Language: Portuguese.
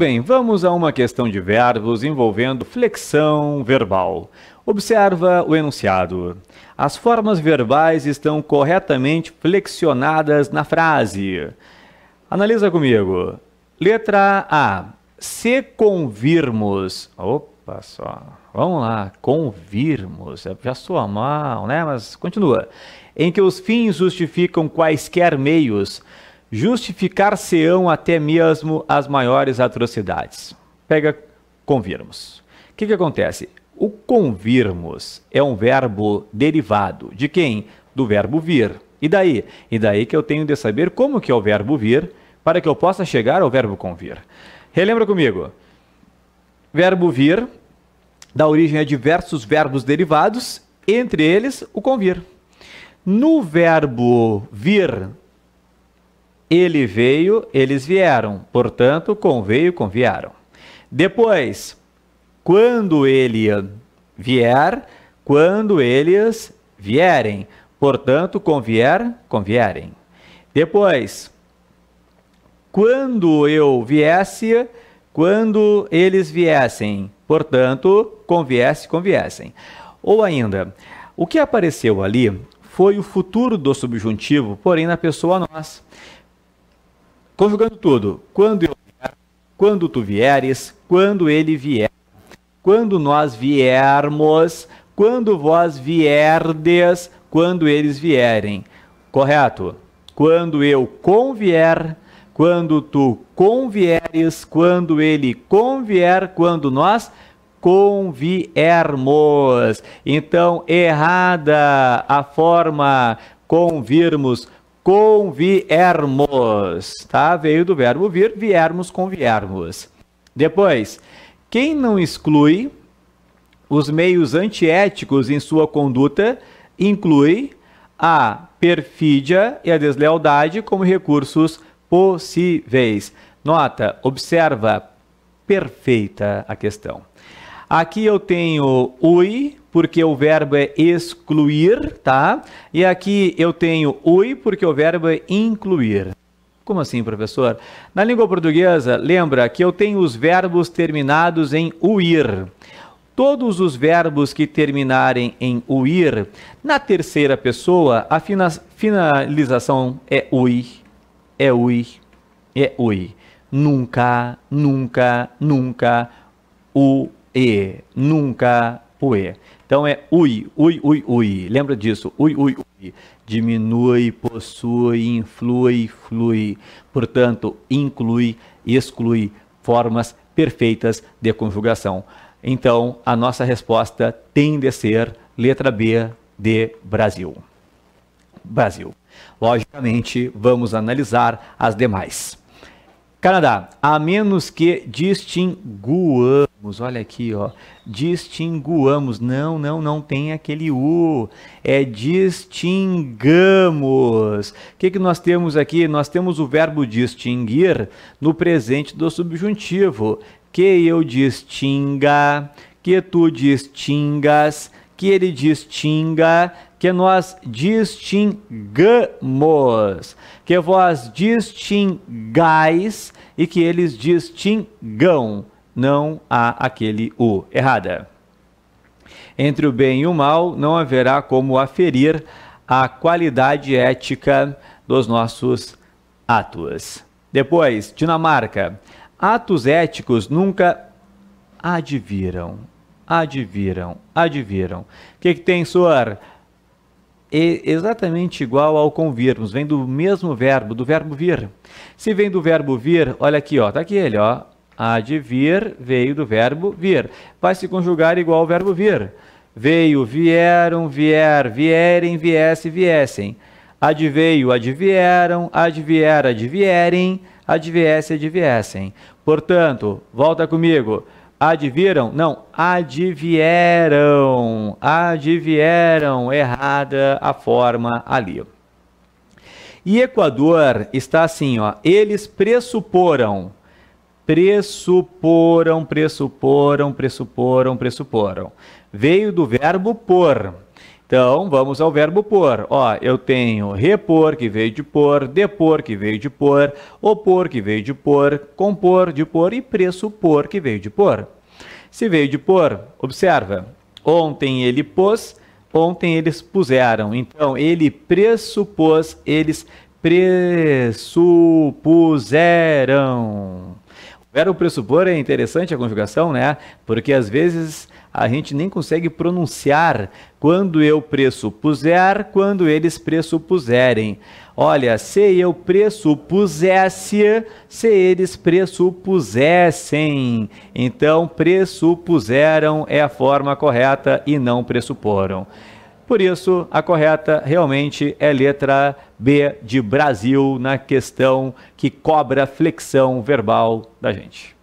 bem, vamos a uma questão de verbos envolvendo flexão verbal. Observa o enunciado. As formas verbais estão corretamente flexionadas na frase. Analisa comigo. Letra A. Se convirmos. Opa, só. Vamos lá. Convirmos. É, já soa mal, né? Mas continua. Em que os fins justificam quaisquer meios justificar-se-ão até mesmo as maiores atrocidades. Pega convirmos. O que, que acontece? O convirmos é um verbo derivado de quem? Do verbo vir. E daí? E daí que eu tenho de saber como que é o verbo vir para que eu possa chegar ao verbo convir. Relembra comigo. Verbo vir dá origem a é diversos verbos derivados, entre eles o convir. No verbo vir ele veio, eles vieram. Portanto, conveio, conviaram. Depois, quando ele vier, quando eles vierem. Portanto, convier, convierem. Depois, quando eu viesse, quando eles viessem. Portanto, conviesse, conviessem. Ou ainda, o que apareceu ali foi o futuro do subjuntivo, porém na pessoa nós. Conjugando tudo, quando eu vier, quando tu vieres, quando ele vier, quando nós viermos, quando vós vierdes, quando eles vierem. Correto? Quando eu convier, quando tu convieres, quando ele convier, quando nós conviermos. Então, errada a forma convirmos conviermos, tá? Veio do verbo vir, viermos, conviermos. Depois, quem não exclui os meios antiéticos em sua conduta inclui a perfídia e a deslealdade como recursos possíveis. Nota, observa perfeita a questão. Aqui eu tenho ui, porque o verbo é excluir, tá? E aqui eu tenho oi, porque o verbo é incluir. Como assim, professor? Na língua portuguesa, lembra que eu tenho os verbos terminados em uir. Todos os verbos que terminarem em uir, na terceira pessoa, a finalização é ui, é ui, é ui. Nunca, nunca, nunca, u, e. Nunca, Ué. Então é ui, ui, ui, ui. Lembra disso? Ui, ui, ui. Diminui, possui, influi, flui. Portanto, inclui, exclui formas perfeitas de conjugação. Então, a nossa resposta tem de ser letra B de Brasil. Brasil. Logicamente, vamos analisar as demais. Canadá, a menos que distinguamos distinguamos, olha aqui, ó. Distinguamos, não, não, não tem aquele U, é distingamos. O que, que nós temos aqui? Nós temos o verbo distinguir no presente do subjuntivo. Que eu distinga, que tu distingas, que ele distinga, que nós distingamos, que vós distingais e que eles distingam não há aquele o. Errada. Entre o bem e o mal não haverá como aferir a qualidade ética dos nossos atos. Depois, Dinamarca. Atos éticos nunca adviram. Adviram, adviram. O que, que tem, Suar? É exatamente igual ao convirmos, vem do mesmo verbo, do verbo vir. Se vem do verbo vir, olha aqui, ó, tá aqui ele, ó, Advir de vir veio do verbo vir. Vai se conjugar igual ao verbo vir. Veio, vieram, vier, vierem, viesse, viessem. Adveio, advieram, advier, advierem, adviesse, adviessem. Portanto, volta comigo. Adviram? Não, advieram. Advieram. Errada a forma ali. E Equador está assim, ó. Eles pressuporam pressuporam, pressuporam, pressuporam, pressuporam. Veio do verbo por. Então, vamos ao verbo por. Ó, eu tenho repor, que veio de por, depor, que veio de por, opor, que veio de por, compor, de por e pressupor, que veio de por. Se veio de por, observa, ontem ele pôs, ontem eles puseram. Então, ele pressupôs, eles pressupuseram. Verbo pressupor é interessante a conjugação, né? Porque às vezes a gente nem consegue pronunciar quando eu pressupuser, quando eles pressupuserem. Olha, se eu pressupusesse, se eles pressupusessem. Então, pressupuseram é a forma correta e não pressuporam. Por isso, a correta realmente é letra B de Brasil na questão que cobra flexão verbal da gente.